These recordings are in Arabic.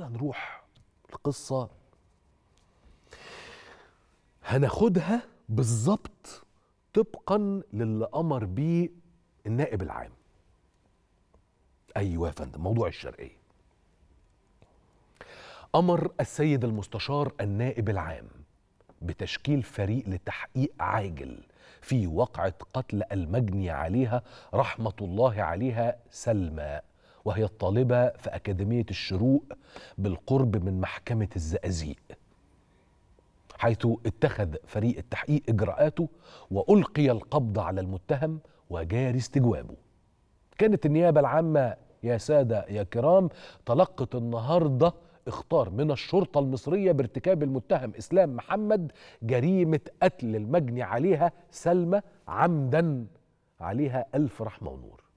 تعال نروح القصة هناخدها بالظبط طبقا للي امر بيه النائب العام ايوه يا فندم موضوع الشرقيه امر السيد المستشار النائب العام بتشكيل فريق لتحقيق عاجل في وقعه قتل المجني عليها رحمه الله عليها سلمى وهي الطالبة في أكاديمية الشروق بالقرب من محكمة الزقازيق حيث اتخذ فريق التحقيق إجراءاته وألقي القبض على المتهم وجاري استجوابه كانت النيابة العامة يا سادة يا كرام تلقت النهارده اختار من الشرطة المصرية بارتكاب المتهم إسلام محمد جريمة قتل المجني عليها سلمى عمدا عليها ألف رحمة ونور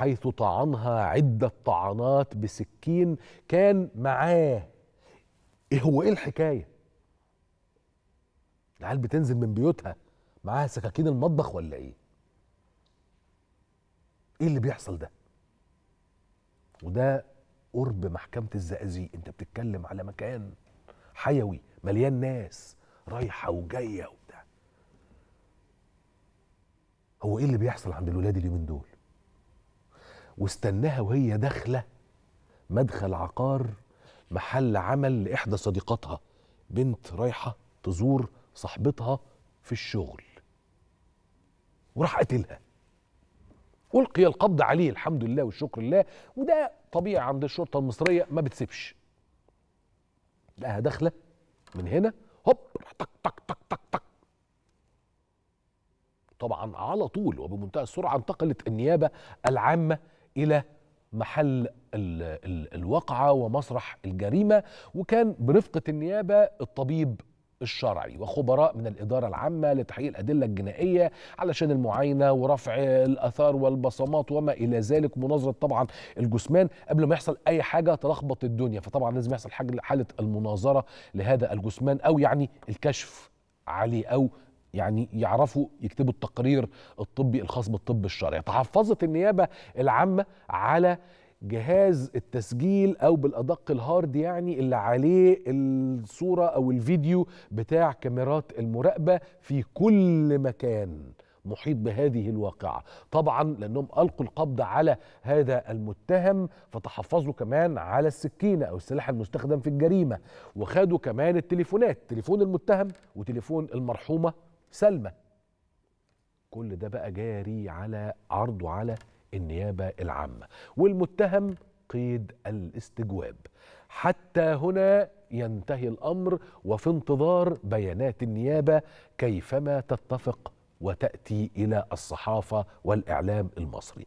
حيث طعنها عدة طعنات بسكين كان معاه ايه هو ايه الحكاية العيال بتنزل من بيوتها معاها سكاكين المطبخ ولا ايه ايه اللي بيحصل ده وده قرب محكمة الزقازيق انت بتتكلم على مكان حيوي مليان ناس رايحة وجاية وبتاع هو ايه اللي بيحصل عند الولاد اليومين دول واستناها وهي داخله مدخل عقار محل عمل لاحدى صديقاتها بنت رايحه تزور صاحبتها في الشغل وراح قتلها ألقي القبض عليه الحمد لله والشكر لله وده طبيعي عند الشرطة المصرية ما بتسيبش لقاها داخلة من هنا هوب تك تك تك تك تك طبعا على طول وبمنتهى السرعة انتقلت النيابة العامة الى محل الواقعه ومسرح الجريمه وكان برفقه النيابه الطبيب الشرعي وخبراء من الإدارة العامة لتحقيق الأدلة الجنائية علشان المعاينة ورفع الأثار والبصمات وما إلى ذلك مناظرة طبعا الجثمان قبل ما يحصل أي حاجة تلخبط الدنيا فطبعا لازم يحصل حاجة حالة المناظرة لهذا الجثمان أو يعني الكشف عليه أو يعني يعرفوا يكتبوا التقرير الطبي الخاص بالطب الشرعي تحفظت النيابة العامة على جهاز التسجيل او بالادق الهارد يعني اللي عليه الصوره او الفيديو بتاع كاميرات المراقبه في كل مكان محيط بهذه الواقعة طبعا لأنهم ألقوا القبض على هذا المتهم فتحفظوا كمان على السكينة أو السلاح المستخدم في الجريمة وخدوا كمان التليفونات تليفون المتهم وتليفون المرحومة سلمى كل ده بقى جاري على عرضه على النيابة العامة والمتهم قيد الاستجواب حتى هنا ينتهي الأمر وفي انتظار بيانات النيابة كيفما تتفق وتأتي إلى الصحافة والإعلام المصري